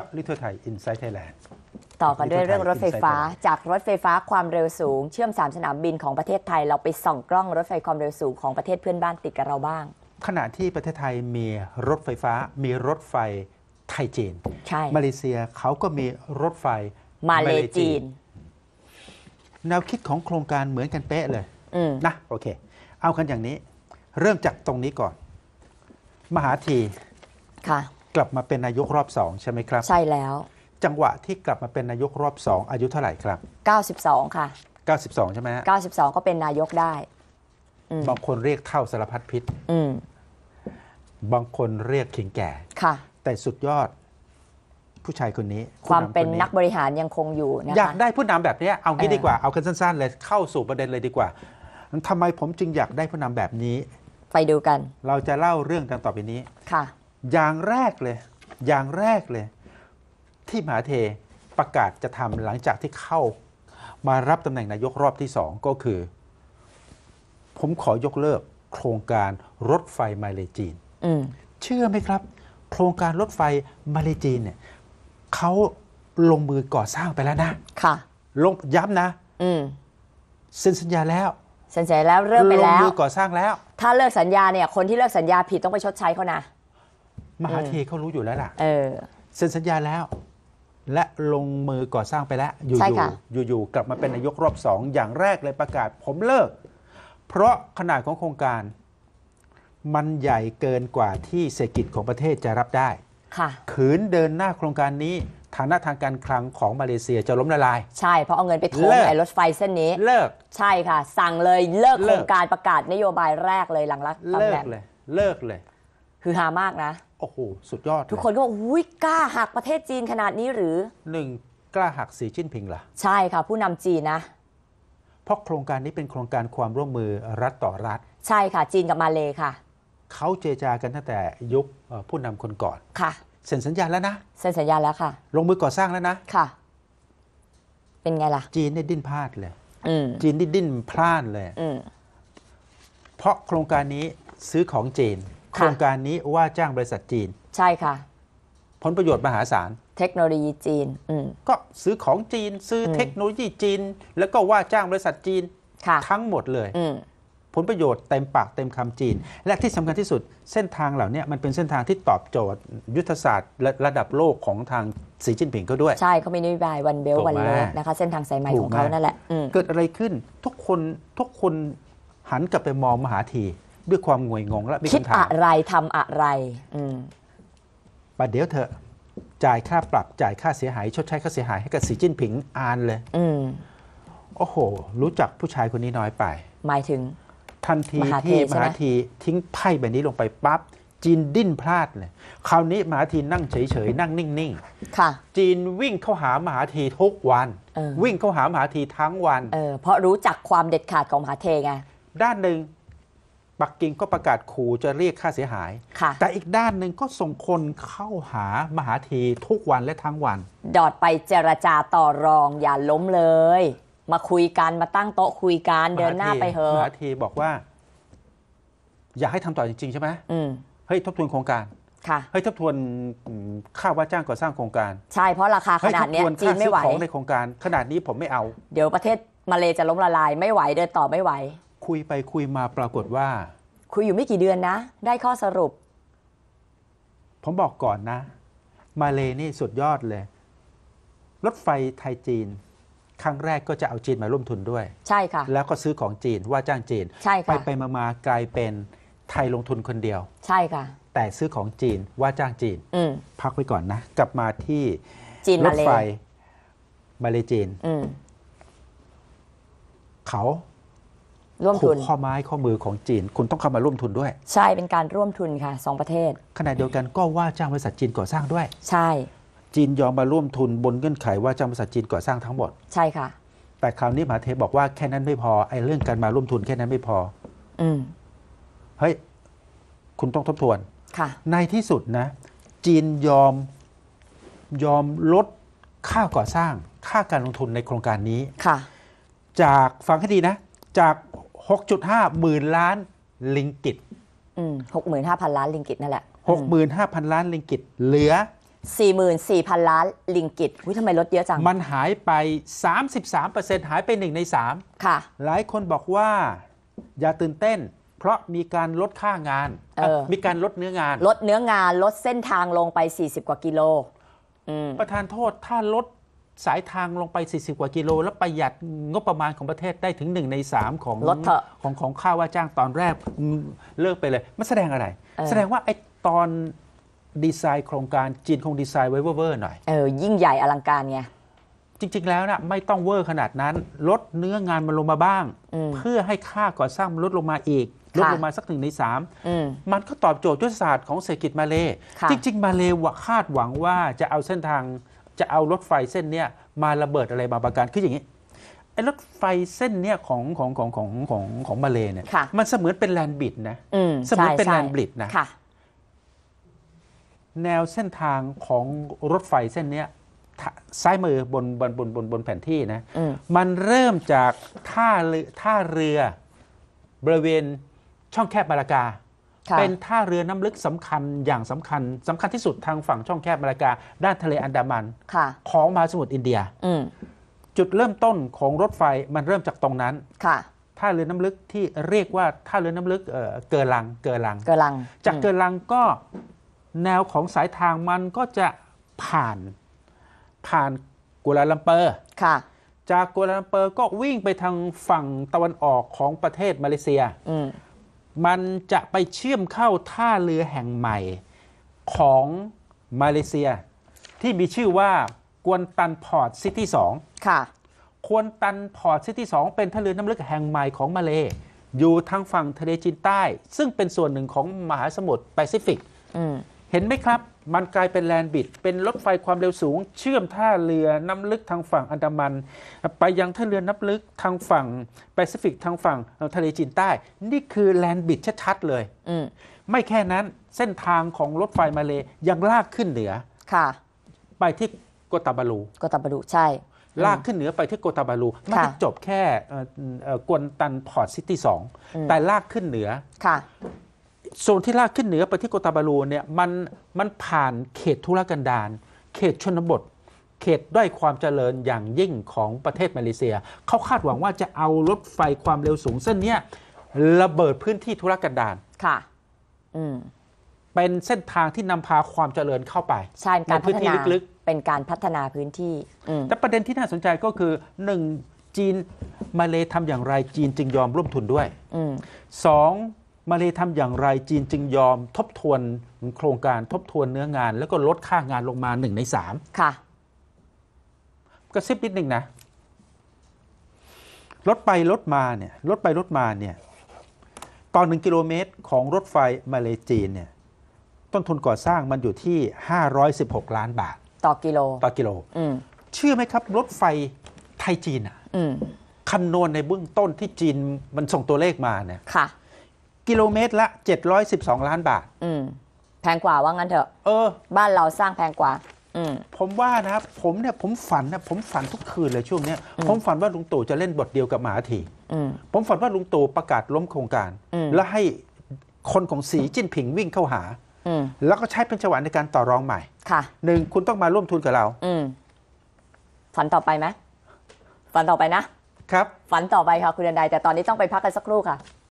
าะลึกทั่วไทย Inside Thailand ต่อกันด้วยเรื่องรถไฟฟ้าจากรถไฟฟ้าความเร็วสูง เชื่อม3สนามบินของประเทศไทยเราไปส่องกล้องรถไฟความเร็วสูงของประเทศเพื่อนบ้านติดกับเราบ้าง ขณะที่ประเทศไทยมีรถไฟฟ้ามีรถไฟไทยจีนใช่มาเลเซียเขาก็มีรถไฟ มาเลจีนแนวคิดของโครงการเหมือนกันเป๊ะเลยนะโอเค เอากันอย่างนี้ เริ่มจากตรงนี้ก่อน มหาทีค่ะกลับมาเป็นนายกรอบสองใช่ไหมครับใช่แล้ว จังหวะที่กลับมาเป็นนายกรอบสองอายุเท่าไหร่ครับ 92 ค่ะ 92ใช่ไหมฮะ92 ก็เป็นนายกได้บางคนเรียกเท่าสารพัดพิษบางคนเรียกขิงแก่ค่ะ แต่สุดยอด ผู้ชายคนนี้ความเป็นนักบริหารยังคงอยู่นะอยากได้ผู้นำแบบนี้เอางี้ดีกว่าเอากันสั้นๆเลยเข้าสู่ประเด็นเลยดีกว่าทำไมผมจึงอยากได้ผู้นำแบบนี้ไปดูกัน เราจะเล่าเรื่อง่ังต่อไปนี้ค่ะอย่างแรกเลย อย่างแรกเลย ที่มหาเทประกาศจะทำหลังจากที่เข้า มารับตำแหน่งนายกรอบที่สองก็คือ ผมขอยกเลิก โครงการรถไฟมาเลจีนเชื่อไหมครับ โครงการรถไฟมาเลจีนเนี่ยเขาลงมือก่อสร้างไปแล้วนะ ค่ะ ลงย้ำนะเซ็นสัญญาแล้วเซ็นสัญญาแล้วเริ่มไปแล้วลงมือก่อสร้างแล้ว ถ้าเลิกสัญญาเนี่ยคนที่เลิกสัญญาผิดต้องไปชดใช้เขานะมหาเทเขารู้อยู่แล้วล่ะ เออเซ็นสัญญาแล้ว และลงมือก่อสร้างไปแล้ว อยู่ๆอยู่ๆกลับมาเป็นนายกรอบสองอย่างแรกเลยประกาศผมเลิก เพราะขนาดของโครงการ มันใหญ่เกินกว่าที่เศรษฐกิจของประเทศจะรับได้ ค่ะขืนเดินหน้าโครงการนี้ฐานะทางการคลังของมาเลเซียจะล้ม ละลาย ใช่ เพราะเอาเงินไปทุ่มเไอ้รถไฟเส้นนี้ เลิกใช่ค่ะ สั่งเลยเลิกโครงการประกาศนโยบายแรกเลยหลังรับตำเแหกน่งเลยเลิกเลยคือฮามากนะโอ้โหสุดยอด ทุกคนก็บอกอุ้ยกล้าหักประเทศจีนขนาดนี้หรือหนึ่งกล้าหักสีจิ้นผิงหรอใช่ค่ะ ผู้นำจีนนะเพราะโครงการนี้เป็นโครงการความร่วมมือรัฐต่อรัฐ ใช่ค่ะ จีนกับมาเลค่ะเขาเจรจากันตั้งแต่ยุคผู้นำคนก่อน ค่ะเซ็นสัญญาแล้วนะเซ็นสัญญาแล้วค่ะลงมือก่อสร้างแล้วนะค่ะ เป็นไงล่ะจีนได้ดิ้นพลาดเลยจีนได้ดิ้นพลาดเลยเพราะโครงการนี้ซื้อของจีนโครงการนี้ว่าจ้างบริษัทจีน ใช่ค่ะ ผลประโยชน์มหาศาลเทคโนโลยีจีนก็ซื้อของจีน ซื้อเทคโนโลยีจีน แล้วก็ว่าจ้างบริษัทจีนทั้งหมดเลยผลประโยชน์เต็มปากเต็มคำจีน และที่สำคัญที่สุดเส้นทางเหล่านี้มันเป็นเส้นทางที่ตอบโจทย์ยุทธศาสตร์ ระระดับโลกของทางสีจิ้นผิงเขาด้วย ใช่เขามีนโยบายวันเบลวันเลกนะคะเส้นทางสายใหม่ของเขานั่นแหละเกิดอะไรขึ้นทุกคนทุกคนหันกลับไปมองมหาทีด้วยความงวยงงและมคิดคอะไรทำอะไรอประเดี๋ยวเถอะจ่ายค่าปรับจ่ายค่าเสียหาย ชดใช้ค่าเสียหายให้กับสีจิ้นผิงอานเลย อืโอ้โห รู้จักผู้ชายคนนี้น้อยไป หมายถึงทันทีที่มหาทีทิ้งไพ่ใบนี้ลงไปปั๊บจีนดิ้นพลาดเลย คราวนี้ มหาทีนั่งเฉย ๆ นั่งนิ่งค่ะๆจีนวิ่งเข้าหามหาทีทุกวันออวิ่งเข้าหามหาทีทั้งวัน เออเพราะรู้จักความเด็ดขาดของมหาเทไงด้านหนึ่งปักกิ่งก็ประกาศขู่จะเรียกค่าเสียหาย แต่อีกด้านหนึ่งก็ส่งคนเข้าหามหาเททุกวันและทั้งวัน ดอดไปเจรจาต่อรอง อย่าล้มเลย มาคุยกัน มาตั้งโต๊ะคุยกัน เดินหน้าไปเถอะ มหาเทบอกว่า อยากให้ทำต่อจริงๆใช่ไหม เฮ้ยทบทวนโครงการ ค่ะ เฮ้ยทบทวนค่าว่าจ้างก่อสร้างโครงการ ใช่เพราะราคาขนาดนี้จีนไม่ไหวของในโครงการขนาดนี้ผมไม่เอา เดี๋ยวประเทศมาเลจะล้มละลายไม่ไหวเดินต่อไม่ไหวคุยไปคุยมาปรากฏว่า คุยอยู่ไม่กี่เดือนนะได้ข้อสรุปผมบอกก่อนนะ มาเลนี่สุดยอดเลยรถไฟไทยจีนครั้งแรกก็จะเอาจีนมาร่วมทุนด้วย ใช่ค่ะแล้วก็ซื้อของจีน ว่าจ้างจีนใช่ค่ะไปไปมามากลายเป็นไทยลงทุนคนเดียว ใช่ค่ะแต่ซื้อของจีน ว่าจ้างจีนพักไว้ก่อนนะกลับมาที่ จีนรถไฟ มาเลจีนเขาร่วมทุนูข้อไม้ข้อมือของจีน คุณต้องเข้ามาร่วมทุนด้วย ใช่เป็นการร่วมทุนค่ะสองประเทศขณะเดียวกันก็ว่าจ้างบริษัทจีนก่อสร้างด้วย ใช่ จีนยอมมาร่วมทุน บนเงื่อนไขว่าจ้างบริษัทจีนก่อสร้างทั้งหมด ใช่ค่ะแต่คราวนี้มหาเทบอกว่าแค่นั้นไม่พอไอ้เรื่องการมาร่วมทุนแค่นั้นไม่พอ อืมเฮ้ยคุณต้องทบทวน ค่ะ ในที่สุดนะ จีนยอมยอมลดค่าก่อสร้าง ค่าการลงทุนในโครงการนี้ค่ะ จากฟังให้ดีนะ จาก6.5หมื่นล้านลิงกิตหกหมื่นห้าพันล้านลิงกิตนั่นแหละหกหมื่นห้าพันล้านลิงกิตเหลือ 44,000 ล้านลิงกิตวิทำไมลดเยอะจัง มันหายไป 33%หายไป1ใน3 ค่ะ หลายคนบอกว่าอย่าตื่นเต้น เพราะมีการลดค่างาน มีการลดเนื้องาน ลดเนื้องานลดเส้นทางลงไป 40 กว่ากิโล ประธานโทษ ถ้าลดสายทางลงไป 40 กว่ากิโล แล้วประหยัดงบประมาณของประเทศได้ถึง 1 ใน 3 ของของของค่าว่าจ้างตอนแรกเลิกไปเลย มันแสดงอะไร แสดงว่าไอ้ตอนดีไซน์โครงการจีนคงดีไซน์ไว้เวอร์หน่อย เออ ยิ่งใหญ่อลังการไง จริง ๆแล้วนะไม่ต้องเวอร์ขนาดนั้น ลดเนื้องานมันลงมาบ้าง เพื่อให้ค่าก่อสร้างลดลงมาอีกลดลงมาสักหนึ่งในสามมันก็ตอบโจทย์ยุทธศาสตร์ของเศรษฐกิจมาเลจริงๆมาเลวคาดหวังว่าจะเอาเส้นทางจะเอารถไฟเส้นเนี้ยมาระเบิดอะไรบางประการคืออย่างนี้ไอ้รถไฟเส้นเนี้ยของของของของของของมาเลเนี่ยมันเสมือนเป็นแลนบิดนะเสมือนเป็นแลนบิดนะแนวเส้นทางของรถไฟเส้นเนี้ยซ้ายมือบนบนบนบนบนแผนที่นะมันเริ่มจากท่าท่าเรือบริเวณช่องแคบมาลากาเป็นท่าเรือน้ำลึกสำคัญอย่างสำคัญสำคัญที่สุดทางฝั่งช่องแคบมเลากาด้านทะเลอันดามันของมหาสมุทรอินเดียจุดเริ่มต้นของรถไฟมันเริ่มจากตรงนั้นค่ะท่าเรือน้ำลึกที่เรียกว่าท่าเรือน้ำลึกเกอลังเกอลังเกอลัง จากเกอลังก็แนวของสายทางมันก็จะผ่านผ่านกัวลาลัมเปอร์ค่ะ จากกัวลาลัมเปอร์ก็วิ่งไปทางฝั่งตะวันออกของประเทศมาเลเซียมันจะไปเชื่อมเข้าท่าเรือแห่งใหม่ของมาเลเซียที่มีชื่อว่ากวนตันพอร์ตซิตี้สองค่ะ ควนตันพอร์ตซิตี้สองเป็นท่าเรือน้ำลึกแห่งใหม่ของมาเล อยู่ทางฝั่งทะเลจีนใต้ ซึ่งเป็นส่วนหนึ่งของมหาสมุทรแปซิฟิกเห็นไหมครับมันกลายเป็นแลนบิดเป็นรถไฟความเร็วสูง เชื่อมท่าเรือน้ำลึกทางฝั่งอันดามัน ไปยังท่าเรือน้ำลึกทางฝั่งแปซิฟิกทางฝั่งทะเลจีนใต้นี่คือแลนบิดชัดๆ เลยมไม่แค่นั้นเส้นทางของรถไฟมาเลยยังลากขึ้นเหนือค่ะไปที่โกตาบาลูโกตาบาลูใช่ลากขึ้นเหนือไปที่โกตาบาลูไม่ได้จบแค่กวนตันพอร์ตซิตี้สองแต่ลากขึ้นเหนือค่ะโซนที่ลากขึ้นเหนือไปที่โกตาบาลูเนี่ยมันมันผ่านเขตธุรกันดารเขตชนบท เขตด้วยความเจริญอย่างยิ่งของประเทศมาเลเซียเขาคาดหวังว่าจะเอารถไฟความเร็วสูงเส้นนี้ระเบิดพื้นที่ธุรกันดารค่ะอืมเป็นเส้นทางที่นำพาความเจริญเข้าไปใช่การพัฒนาลึกๆเป็นการพัฒนาพื้นที่ แต่ประเด็นที่น่าสนใจก็คือหนึ่งจีนมาเลทำอย่างไรจีนจึงยอมร่วมทุนด้วยอสองมาเลยทำอย่างไร จีนจึงยอมทบทวนโครงการทบทวนเนื้องาน แล้วก็ลดค่างานลงมาหนึ่งในสามค่ะกระซิบนิดหนึ่งนะ ลดไป ลดมาเนี่ย ลดไป ลดมาเนี่ย ตอนหนึ่งกิโลเมตรของรถไฟมาเลจีนเนี่ย ต้นทุนก่อสร้างมันอยู่ที่ 516 ล้านบาท ต่อกิโล ต่อกิโลเชื่อไหมครับ รถไฟไทยจีนอ่ะคำนวณในเบื้องต้นที่จีนมันส่งตัวเลขมาเนี่ยกิโลเมตรละ 712 ล้านบาท อืมแพงกว่าว่างั้นเถอะ เออ บ้านเราสร้างแพงกว่า อืมผมว่านะผมเนี่ย ผมฝันนะผมฝันทุกคืนเลยช่วงเนี้ย ผมฝันว่าลุงตู่จะเล่นบทเดียวกับหมาถีอืมผมฝันว่าลุงตู่ประกาศล้มโครงการแล้วให้คนของสีจิ้นผิงวิ่งเข้าหาอืมแล้วก็ใช้เป็นจังหวะในการต่อรองใหม่ ค่ะหนึ่งคุณต้องมาร่วมทุนกับเรา อืมฝันต่อไปไหมฝันต่อไปนะ ครับ ฝันต่อไปค่ะคุณเดนไดแต่ตอนนี้ต้องไปพักกันสักครู่ค่ะ